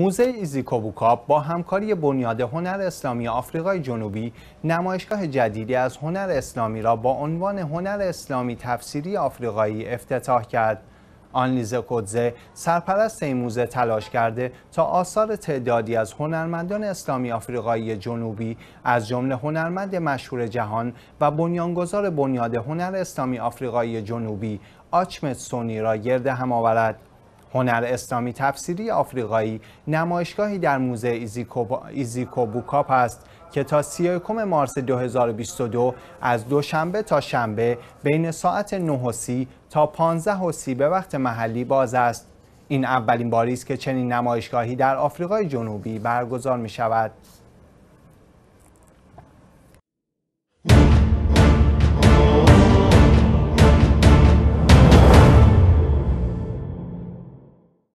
موزه ایزیکوبوکاپ با همکاری بنیاد هنر اسلامی آفریقای جنوبی نمایشگاه جدیدی از هنر اسلامی را با عنوان هنر اسلامی تفسیری آفریقایی افتتاح کرد. آنلیزه کودزه سرپرست این موزه تلاش کرده تا آثار تعدادی از هنرمندان اسلامی آفریقایی جنوبی از جمله هنرمند مشهور جهان و بنیانگذار بنیاد هنر اسلامی آفریقایی جنوبی آچمت سونی را گرده هم آورد. هنر اسلامی تفسیری آفریقایی نمایشگاهی در موزه ایزیکوبوکاپ است که تا 31 مارس 2022 از دوشنبه تا شنبه بین ساعت 9 تا 15 به وقت محلی باز است. این اولین باری است که چنین نمایشگاهی در آفریقای جنوبی برگزار می شود.